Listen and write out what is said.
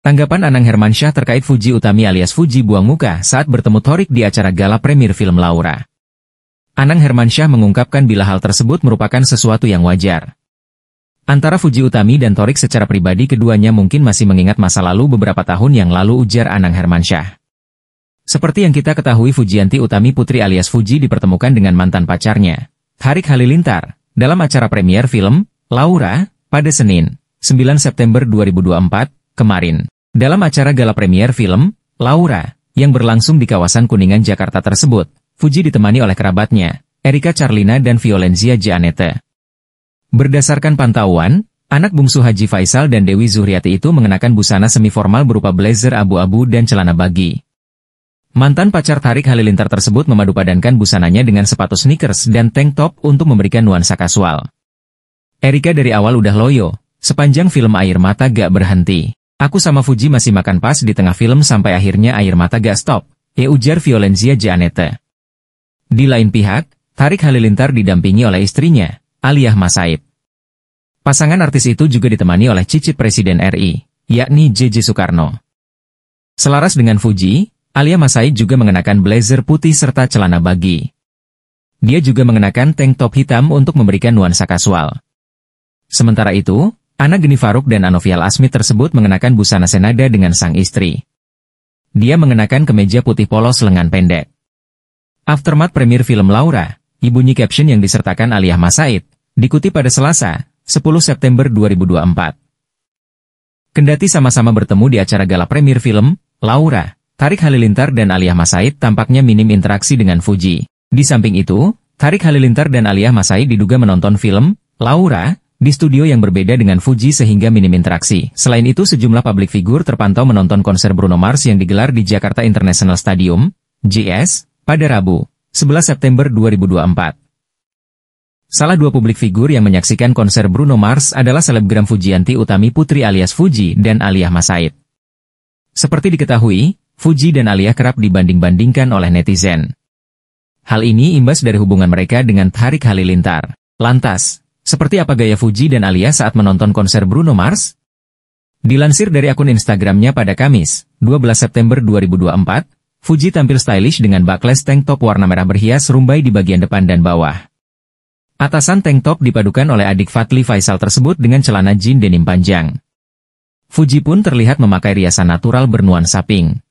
Tanggapan Anang Hermansyah terkait Fuji Utami alias Fuji buang muka saat bertemu Torik di acara gala premier film Laura. Anang Hermansyah mengungkapkan bila hal tersebut merupakan sesuatu yang wajar. Antara Fuji Utami dan Torik secara pribadi keduanya mungkin masih mengingat masa lalu beberapa tahun yang lalu ujar Anang Hermansyah. Seperti yang kita ketahui Fujianti Utami Putri alias Fuji dipertemukan dengan mantan pacarnya, Harik Halilintar, dalam acara premier film, Laura, pada Senin, 9 September 2024, kemarin. Dalam acara gala premier film, Laura, yang berlangsung di kawasan Kuningan, Jakarta tersebut, Fuji ditemani oleh kerabatnya, Erika Charlina dan Violenzia Janete. Berdasarkan pantauan, anak bungsu Haji Faisal dan Dewi Zuhriati itu mengenakan busana semi-formal berupa blazer abu-abu dan celana bagi. Mantan pacar Tarik Halilintar tersebut memadupadankan busananya dengan sepatu sneakers dan tank top untuk memberikan nuansa kasual. Erika dari awal udah loyo, sepanjang film Air Mata gak berhenti. Aku sama Fuji masih makan pas di tengah film sampai akhirnya air mata gak stop, e ujar Violenzia Janete. Di lain pihak, Tarik Halilintar didampingi oleh istrinya, Aliyah Masaib. Pasangan artis itu juga ditemani oleh cicit Presiden RI, yakni JJ Soekarno. Selaras dengan Fuji, Aliyah Masaib juga mengenakan blazer putih serta celana bagi. Dia juga mengenakan tank top hitam untuk memberikan nuansa kasual. Sementara itu, Ana Geni Faruk dan Anovial Asmi tersebut mengenakan busana senada dengan sang istri. Dia mengenakan kemeja putih polos lengan pendek. Aftermath premier film Laura, ibunya caption yang disertakan Aliyah Masaid, dikutip pada Selasa, 10 September 2024. Kendati sama-sama bertemu di acara gala premier film, Laura, Tarik Halilintar dan Aliyah Masaid tampaknya minim interaksi dengan Fuji. Di samping itu, Tarik Halilintar dan Aliyah Masaid diduga menonton film, Laura, di studio yang berbeda dengan Fuji sehingga minim interaksi. Selain itu, sejumlah publik figur terpantau menonton konser Bruno Mars yang digelar di Jakarta International Stadium, JS, pada Rabu, 11 September 2024. Salah dua publik figur yang menyaksikan konser Bruno Mars adalah selebgram Fujianti Utami Putri alias Fuji dan Aliyah Masaid. Seperti diketahui, Fuji dan Aliyah kerap dibanding-bandingkan oleh netizen. Hal ini imbas dari hubungan mereka dengan Tarik Halilintar. Lantas, seperti apa gaya Fuji dan Alia saat menonton konser Bruno Mars? Dilansir dari akun Instagramnya pada Kamis, 12 September 2024, Fuji tampil stylish dengan backless tank top warna merah berhias rumbai di bagian depan dan bawah. Atasan tank top dipadukan oleh adik Fatli Faisal tersebut dengan celana jean denim panjang. Fuji pun terlihat memakai riasan natural bernuansa pink.